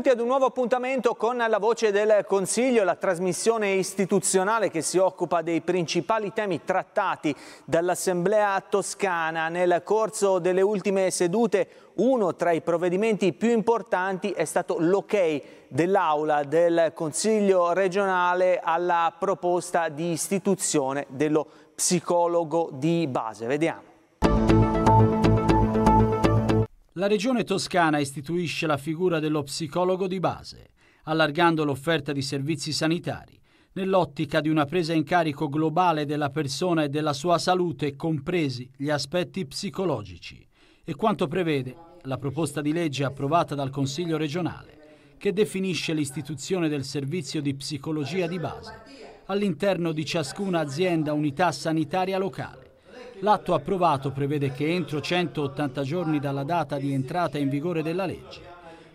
benvenuti ad un nuovo appuntamento con La Voce del Consiglio, la trasmissione istituzionale che si occupa dei principali temi trattati dall'Assemblea toscana. Nel corso delle ultime sedute uno tra i provvedimenti più importanti è stato l'ok dell'Aula del Consiglio regionale alla proposta di istituzione dello psicologo di base. Vediamo. La regione toscana istituisce la figura dello psicologo di base, allargando l'offerta di servizi sanitari, nell'ottica di una presa in carico globale della persona e della sua salute, compresi gli aspetti psicologici, e quanto prevede la proposta di legge approvata dal Consiglio regionale, che definisce l'istituzione del servizio di psicologia di base all'interno di ciascuna azienda unità sanitaria locale L'atto approvato prevede che entro 180 giorni dalla data di entrata in vigore della legge,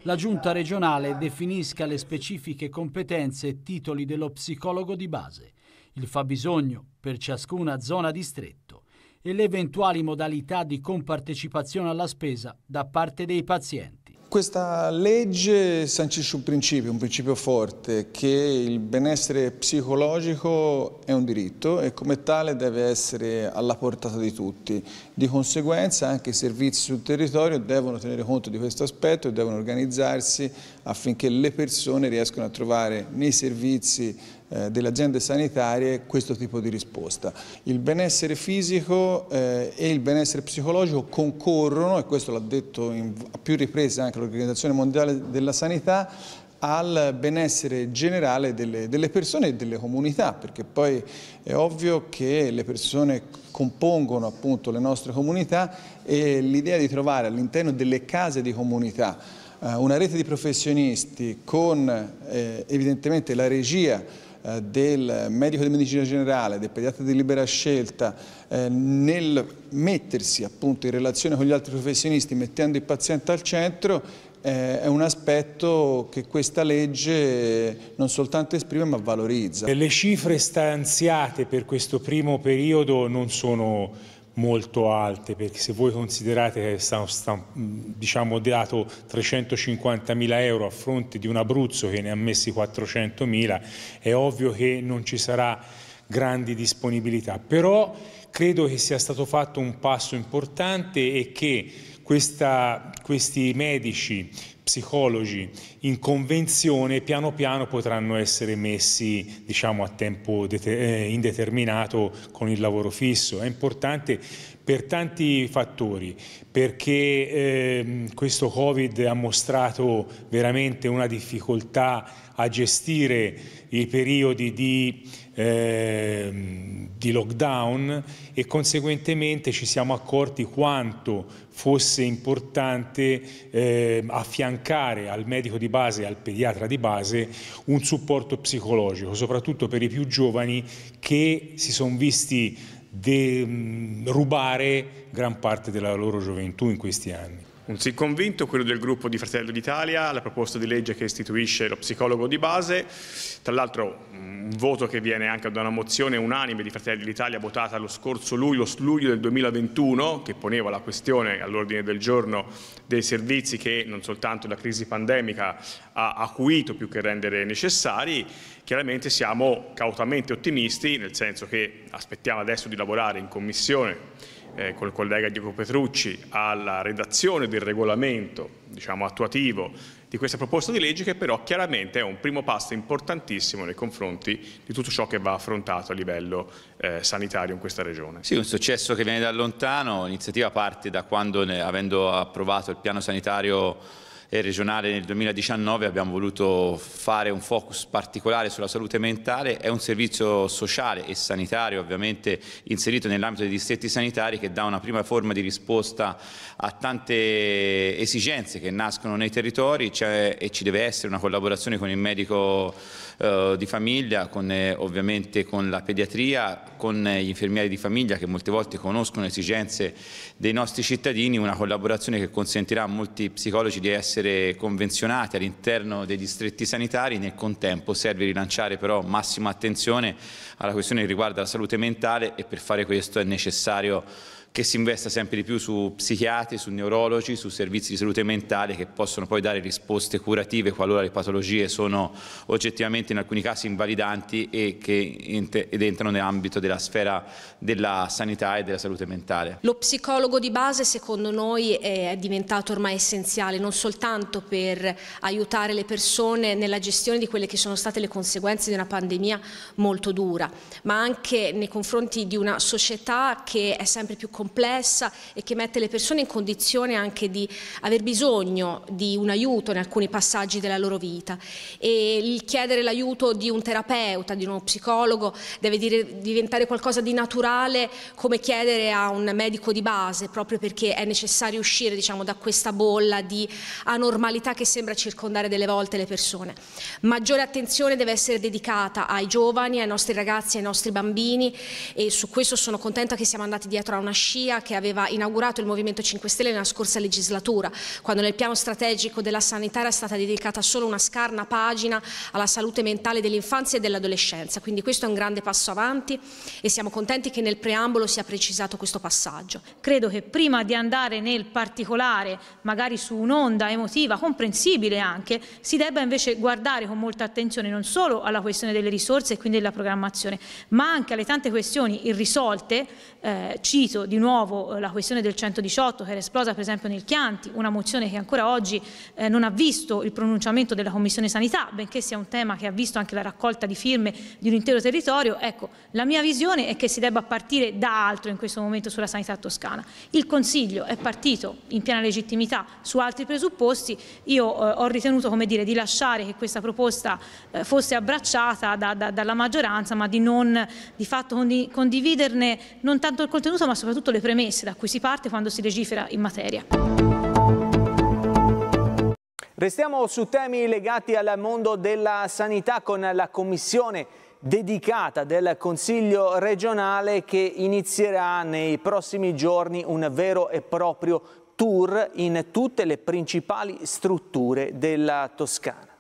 la Giunta regionale definisca le specifiche competenze e titoli dello psicologo di base, il fabbisogno per ciascuna zona distretto e le eventuali modalità di compartecipazione alla spesa da parte dei pazienti. Questa legge sancisce un principio, un principio forte, che il benessere psicologico è un diritto e come tale deve essere alla portata di tutti. Di conseguenza anche i servizi sul territorio devono tenere conto di questo aspetto e devono organizzarsi affinché le persone riescano a trovare nei servizi eh, delle aziende sanitarie questo tipo di risposta. Il benessere fisico eh, e il benessere psicologico concorrono, e questo l'ha detto in, a più riprese anche l'Organizzazione Mondiale della Sanità, al benessere generale delle, delle persone e delle comunità, perché poi è ovvio che le persone compongono appunto le nostre comunità e l'idea di trovare all'interno delle case di comunità eh, una rete di professionisti con eh, evidentemente la regia eh, del medico di medicina generale, del pediatra di libera scelta, eh, nel mettersi appunto in relazione con gli altri professionisti, mettendo il paziente al centro, eh, è un aspetto che questa legge non soltanto esprime ma valorizza. Le cifre stanziate per questo primo periodo non sono molto alte perché se voi considerate che è stato diciamo dato 350.000 euro a fronte di un Abruzzo che ne ha messi 400.000 è ovvio che non ci sarà grandi disponibilità però credo che sia stato fatto un passo importante e che questa, questi medici, psicologi in convenzione piano piano potranno essere messi diciamo, a tempo eh, indeterminato con il lavoro fisso. È importante per tanti fattori, perché eh, questo Covid ha mostrato veramente una difficoltà a gestire i periodi di eh, di lockdown e conseguentemente ci siamo accorti quanto fosse importante eh, affiancare al medico di base, al pediatra di base, un supporto psicologico, soprattutto per i più giovani che si sono visti de, mh, mm, rubare gran parte della loro gioventù in questi anni. Un sì convinto, quello del gruppo di Fratello d'Italia, la proposta di legge che istituisce lo psicologo di base, tra l'altro un voto che viene anche da una mozione unanime di Fratelli d'Italia votata lo scorso luglio, luglio del 2021, che poneva la questione all'ordine del giorno dei servizi che non soltanto la crisi pandemica ha acuito più che rendere necessari, chiaramente siamo cautamente ottimisti, nel senso che aspettiamo adesso di lavorare in commissione eh, col collega Diego Petrucci alla redazione del regolamento diciamo, attuativo di questa proposta di legge che però chiaramente è un primo passo importantissimo nei confronti di tutto ciò che va affrontato a livello eh, sanitario in questa regione. Sì, un successo che viene da lontano, l'iniziativa parte da quando, avendo approvato il piano sanitario regionale nel 2019 abbiamo voluto fare un focus particolare sulla salute mentale, è un servizio sociale e sanitario ovviamente inserito nell'ambito dei distretti sanitari che dà una prima forma di risposta a tante esigenze che nascono nei territori cioè, e ci deve essere una collaborazione con il medico eh, di famiglia, con, eh, ovviamente con la pediatria, con gli infermieri di famiglia che molte volte conoscono le esigenze dei nostri cittadini, una collaborazione che consentirà a molti psicologi di essere essere convenzionati all'interno dei distretti sanitari, nel contempo serve rilanciare però massima attenzione alla questione che riguarda la salute mentale e per fare questo è necessario che si investa sempre di più su psichiatri, su neurologi, su servizi di salute mentale che possono poi dare risposte curative qualora le patologie sono oggettivamente in alcuni casi invalidanti e ed entrano nell'ambito della sfera della sanità e della salute mentale. Lo psicologo di base secondo noi è diventato ormai essenziale non soltanto per aiutare le persone nella gestione di quelle che sono state le conseguenze di una pandemia molto dura, ma anche nei confronti di una società che è sempre più complessa complessa e che mette le persone in condizione anche di aver bisogno di un aiuto in alcuni passaggi della loro vita. E il chiedere l'aiuto di un terapeuta, di uno psicologo, deve dire, diventare qualcosa di naturale come chiedere a un medico di base, proprio perché è necessario uscire diciamo, da questa bolla di anormalità che sembra circondare delle volte le persone. Maggiore attenzione deve essere dedicata ai giovani, ai nostri ragazzi, ai nostri bambini e su questo sono contenta che siamo andati dietro a una scia scia che aveva inaugurato il Movimento 5 Stelle nella scorsa legislatura, quando nel piano strategico della sanità era stata dedicata solo una scarna pagina alla salute mentale dell'infanzia e dell'adolescenza. Quindi questo è un grande passo avanti e siamo contenti che nel preambolo sia precisato questo passaggio. Credo che prima di andare nel particolare, magari su un'onda emotiva, comprensibile anche, si debba invece guardare con molta attenzione non solo alla questione delle risorse e quindi della programmazione, ma anche alle tante questioni irrisolte, eh, cito di di nuovo eh, la questione del 118 che era esplosa per esempio nel Chianti, una mozione che ancora oggi eh, non ha visto il pronunciamento della Commissione Sanità, benché sia un tema che ha visto anche la raccolta di firme di un intero territorio, ecco, la mia visione è che si debba partire da altro in questo momento sulla sanità toscana. Il Consiglio è partito in piena legittimità su altri presupposti, io eh, ho ritenuto come dire, di lasciare che questa proposta eh, fosse abbracciata da, da, dalla maggioranza, ma di non di fatto condividerne non tanto il contenuto ma soprattutto soprattutto le premesse da cui si parte quando si legifera in materia. Restiamo su temi legati al mondo della sanità con la commissione dedicata del Consiglio regionale che inizierà nei prossimi giorni un vero e proprio tour in tutte le principali strutture della Toscana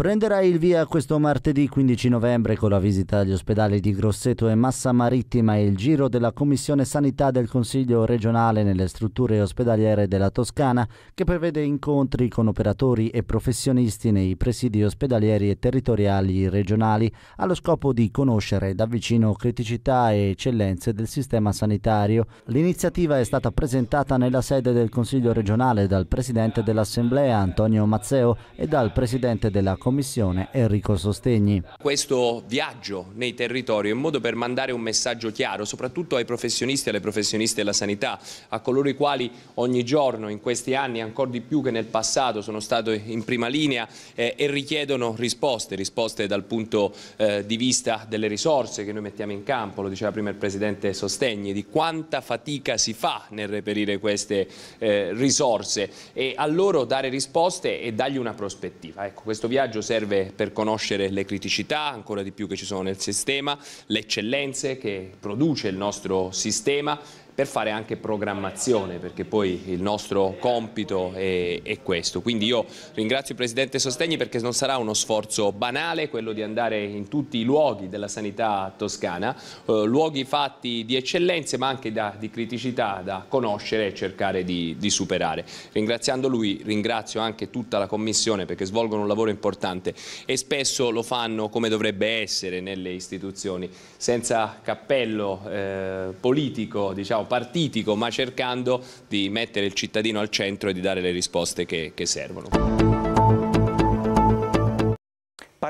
prenderà il via questo martedì 15 novembre con la visita agli ospedali di Grosseto e Massa Marittima e il giro della Commissione Sanità del Consiglio regionale nelle strutture ospedaliere della Toscana che prevede incontri con operatori e professionisti nei presidi ospedalieri e territoriali regionali allo scopo di conoscere da vicino criticità e eccellenze del sistema sanitario. L'iniziativa è stata presentata nella sede del Consiglio regionale dal Presidente dell'Assemblea Antonio Mazzeo e dal Presidente della Commissione Commissione Enrico Sostegni. Questo viaggio nei territori è un modo per mandare un messaggio chiaro, soprattutto ai professionisti e alle professioniste della sanità, a coloro i quali ogni giorno in questi anni, ancora di più che nel passato, sono stati in prima linea eh, e richiedono risposte, risposte dal punto eh, di vista delle risorse che noi mettiamo in campo, lo diceva prima il Presidente Sostegni, di quanta fatica si fa nel reperire queste eh, risorse e a loro dare risposte e dargli una prospettiva. Ecco, questo viaggio monitoraggio serve per conoscere le criticità, ancora di più che ci sono nel sistema, le eccellenze che produce il nostro sistema per fare anche programmazione, perché poi il nostro compito è, è, questo. Quindi io ringrazio il Presidente Sostegni perché non sarà uno sforzo banale quello di andare in tutti i luoghi della sanità toscana, eh, luoghi fatti di eccellenze ma anche da, di criticità da conoscere e cercare di, di superare. Ringraziando lui ringrazio anche tutta la Commissione perché svolgono un lavoro importante e spesso lo fanno come dovrebbe essere nelle istituzioni, senza cappello eh, politico, diciamo diciamo, partitico ma cercando di mettere il cittadino al centro e di dare le risposte che, che servono.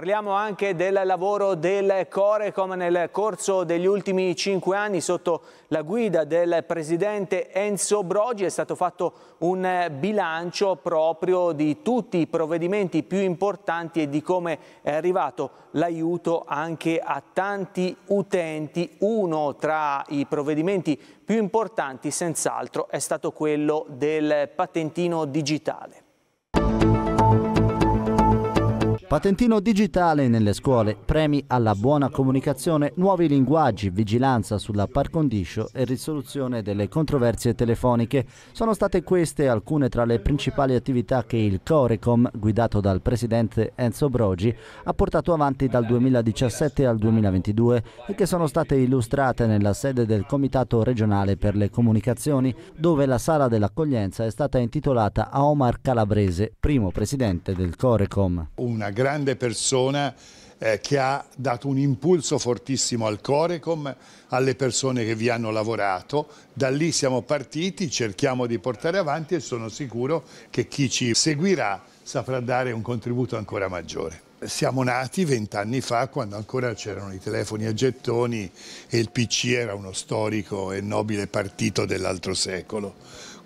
Parliamo anche del lavoro del Corecom nel corso degli ultimi cinque anni sotto la guida del presidente Enzo Brogi è stato fatto un bilancio proprio di tutti i provvedimenti più importanti e di come è arrivato l'aiuto anche a tanti utenti. Uno tra i provvedimenti più importanti senz'altro è stato quello del patentino digitale. Patentino digitale nelle scuole, premi alla buona comunicazione, nuovi linguaggi, vigilanza sulla par condicio e risoluzione delle controversie telefoniche. Sono state queste alcune tra le principali attività che il Corecom, guidato dal presidente Enzo Brogi, ha portato avanti dal 2017 al 2022 e che sono state illustrate nella sede del Comitato regionale per le comunicazioni, dove la sala dell'accoglienza è stata intitolata a Omar Calabrese, primo presidente del Corecom. Una grande persona eh, che ha dato un impulso fortissimo al Corecom, alle persone che vi hanno lavorato. Da lì siamo partiti, cerchiamo di portare avanti e sono sicuro che chi ci seguirà saprà dare un contributo ancora maggiore siamo nati vent'anni fa quando ancora c'erano i telefoni a gettoni e il PC era uno storico e nobile partito dell'altro secolo.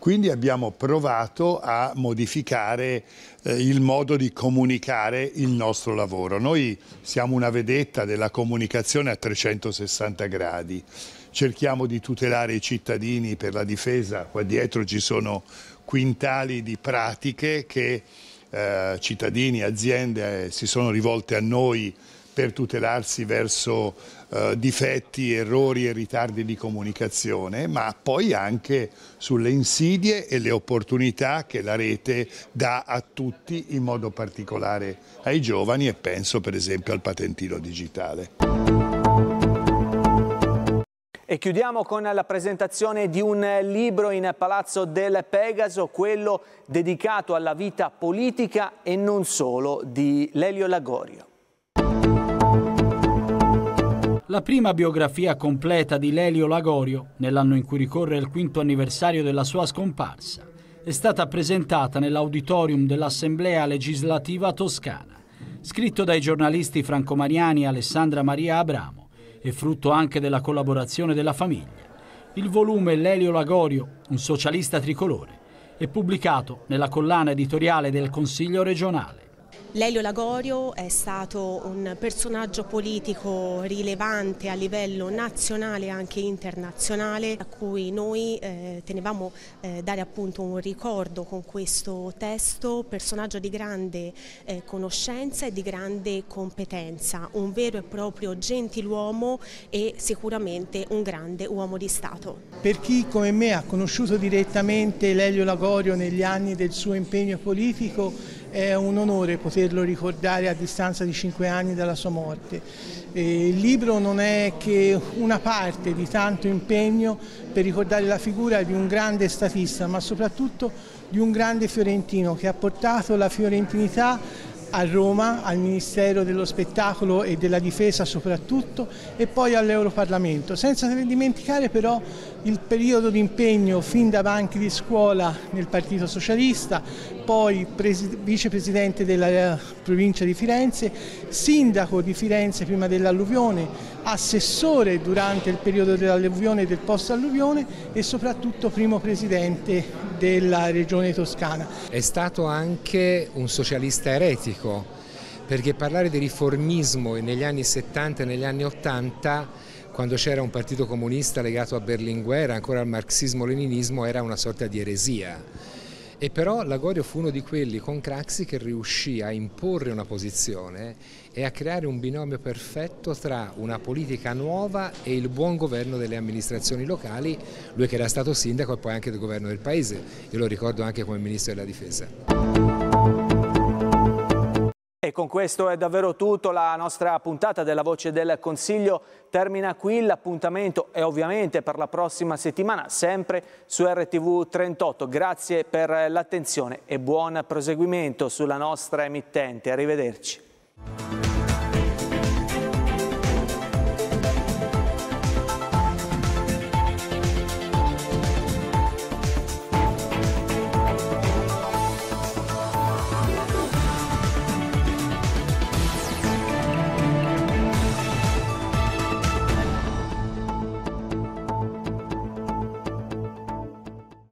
Quindi abbiamo provato a modificare eh, il modo di comunicare il nostro lavoro. Noi siamo una vedetta della comunicazione a 360 gradi. Cerchiamo di tutelare i cittadini per la difesa. Qua dietro ci sono quintali di pratiche che eh, cittadini, aziende eh, si sono rivolte a noi per tutelarsi verso eh, difetti, errori e ritardi di comunicazione, ma poi anche sulle insidie e le opportunità che la rete dà a tutti, in modo particolare ai giovani e penso per esempio al patentino digitale. E chiudiamo con la presentazione di un libro in Palazzo del Pegaso, quello dedicato alla vita politica e non solo di Lelio Lagorio la prima biografia completa di Lelio Lagorio, nell'anno in cui ricorre il quinto anniversario della sua scomparsa, è stata presentata nell'auditorium dell'Assemblea legislativa toscana, scritto dai giornalisti franco-mariani e Alessandra Maria Abramo e frutto anche della collaborazione della famiglia. Il volume Lelio Lagorio, un socialista tricolore, è pubblicato nella collana editoriale del Consiglio regionale. Lelio Lagorio è stato un personaggio politico rilevante a livello nazionale e anche internazionale a cui noi eh, tenevamo eh, dare appunto un ricordo con questo testo, personaggio di grande eh, conoscenza e di grande competenza, un vero e proprio gentiluomo e sicuramente un grande uomo di Stato. Per chi come me ha conosciuto direttamente Lelio Lagorio negli anni del suo impegno politico è un onore poterlo ricordare a distanza di cinque anni dalla sua morte. il libro non è che una parte di tanto impegno per ricordare la figura di un grande statista, ma soprattutto di un grande fiorentino che ha portato la fiorentinità a Roma, al Ministero dello Spettacolo e della Difesa soprattutto e poi all'Europarlamento, senza dimenticare però il periodo di impegno fin da banchi di scuola nel Partito Socialista, poi vicepresidente della eh, provincia di Firenze, sindaco di Firenze prima dell'alluvione, assessore durante il periodo dell'alluvione e del post-alluvione e soprattutto primo presidente della regione toscana. È stato anche un socialista eretico perché parlare di riformismo negli anni 70 e negli anni 80 quando c'era un partito comunista legato a Berlinguer, ancora al marxismo-leninismo, era una sorta di eresia. E però Lagorio fu uno di quelli con Craxi che riuscì a imporre una posizione e a creare un binomio perfetto tra una politica nuova e il buon governo delle amministrazioni locali, lui che era stato sindaco e poi anche del governo del paese, io lo ricordo anche come ministro della difesa con questo è davvero tutto. La nostra puntata della Voce del Consiglio termina qui. L'appuntamento è ovviamente per la prossima settimana, sempre su RTV 38. Grazie per l'attenzione e buon proseguimento sulla nostra emittente. Arrivederci.